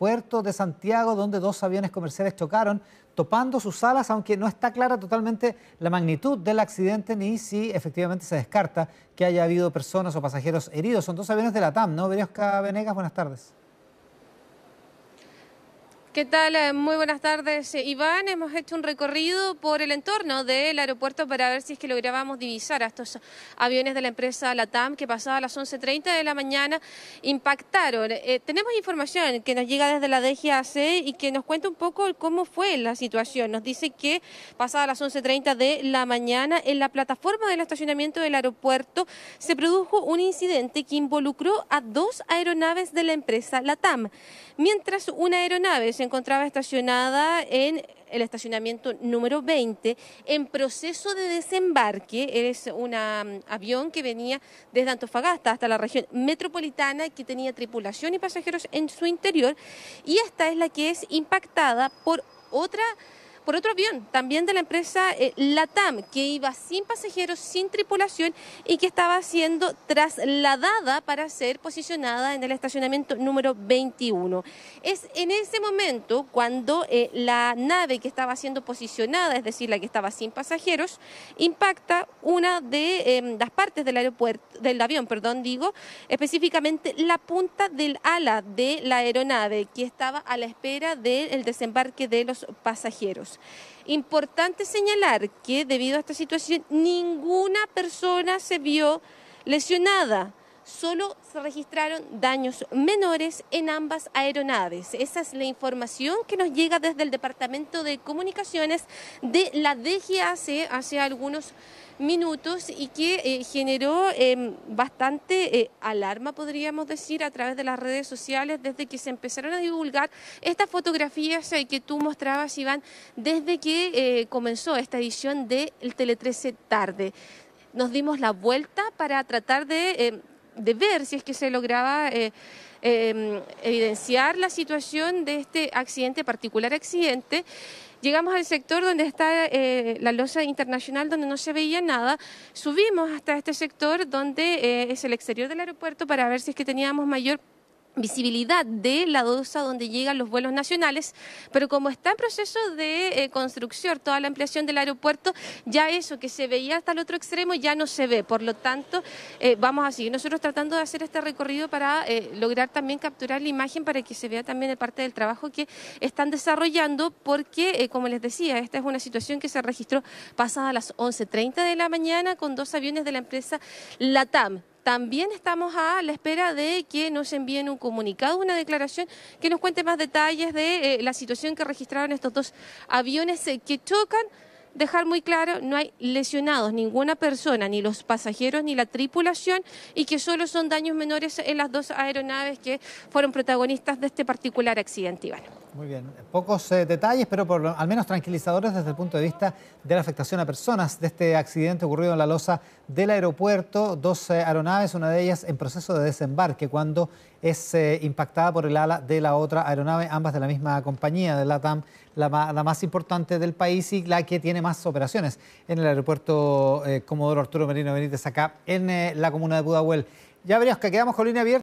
puerto de Santiago, donde dos aviones comerciales chocaron, topando sus alas, aunque no está clara totalmente la magnitud del accidente ni si efectivamente se descarta que haya habido personas o pasajeros heridos. Son dos aviones de la TAM, ¿no? Veriosca Venegas, buenas tardes. ¿Qué tal? Eh, muy buenas tardes, eh, Iván. Hemos hecho un recorrido por el entorno del aeropuerto para ver si es que lográbamos divisar a estos aviones de la empresa LATAM que pasadas las 11.30 de la mañana impactaron. Eh, tenemos información que nos llega desde la DGAC y que nos cuenta un poco cómo fue la situación. Nos dice que pasada las 11.30 de la mañana en la plataforma del estacionamiento del aeropuerto se produjo un incidente que involucró a dos aeronaves de la empresa LATAM. Mientras una aeronave se encontraba estacionada en el estacionamiento número 20 en proceso de desembarque. Es un um, avión que venía desde Antofagasta hasta la región metropolitana que tenía tripulación y pasajeros en su interior y esta es la que es impactada por otra por otro avión, también de la empresa eh, LATAM, que iba sin pasajeros, sin tripulación y que estaba siendo trasladada para ser posicionada en el estacionamiento número 21. Es en ese momento cuando eh, la nave que estaba siendo posicionada, es decir, la que estaba sin pasajeros, impacta una de em, las partes del aeropuerto, del avión, perdón, digo, específicamente la punta del ala de la aeronave que estaba a la espera del desembarque de los pasajeros. Importante señalar que debido a esta situación ninguna persona se vio lesionada solo se registraron daños menores en ambas aeronaves. Esa es la información que nos llega desde el Departamento de Comunicaciones de la DGAC hace algunos minutos y que eh, generó em, bastante eh, alarma, podríamos decir, a través de las redes sociales desde que se empezaron a divulgar estas fotografías eh, que tú mostrabas, Iván, desde que comenzó esta edición del de Tele 13 tarde. Nos dimos la vuelta para tratar de em, de ver si es que se lograba eh, em, evidenciar la situación de este accidente, particular accidente. Llegamos al sector donde está eh, la losa internacional, donde no se veía nada. Subimos hasta este sector donde eh, es el exterior del aeropuerto para ver si es que teníamos mayor visibilidad de la DOSA donde llegan los vuelos nacionales, pero como está en proceso de eh, construcción toda la ampliación del aeropuerto, ya eso que se veía hasta el otro extremo ya no se ve, por lo tanto eh, vamos a seguir nosotros tratando de hacer este recorrido para eh, lograr también capturar la imagen para que se vea también de parte del trabajo que están desarrollando, porque como les decía, esta es una situación que se registró pasada las 11.30 de la mañana con dos aviones de la empresa LATAM también estamos a la espera de que nos envíen un comunicado, una declaración que nos cuente más detalles de eh, la situación que registraron estos dos aviones eh, que chocan. Dejar muy claro, no hay lesionados, ninguna persona, ni los pasajeros ni la tripulación, y que solo son daños menores en las dos aeronaves que fueron protagonistas de este particular accidente, Iván. Muy bien, pocos eh, detalles, pero al menos tranquilizadores desde el punto de vista de la afectación a personas de este accidente ocurrido en la Loza del aeropuerto, dos eh, aeronaves, una de ellas en proceso de desembarque, cuando es eh, impactada por el ala de la otra aeronave, ambas de la misma compañía, de LATAM, la, la más importante del país y la que tiene más operaciones en el aeropuerto eh, Comodoro Arturo Merino Benítez, acá en la comuna de Pudahuel. Ya verías que quedamos con línea abierta.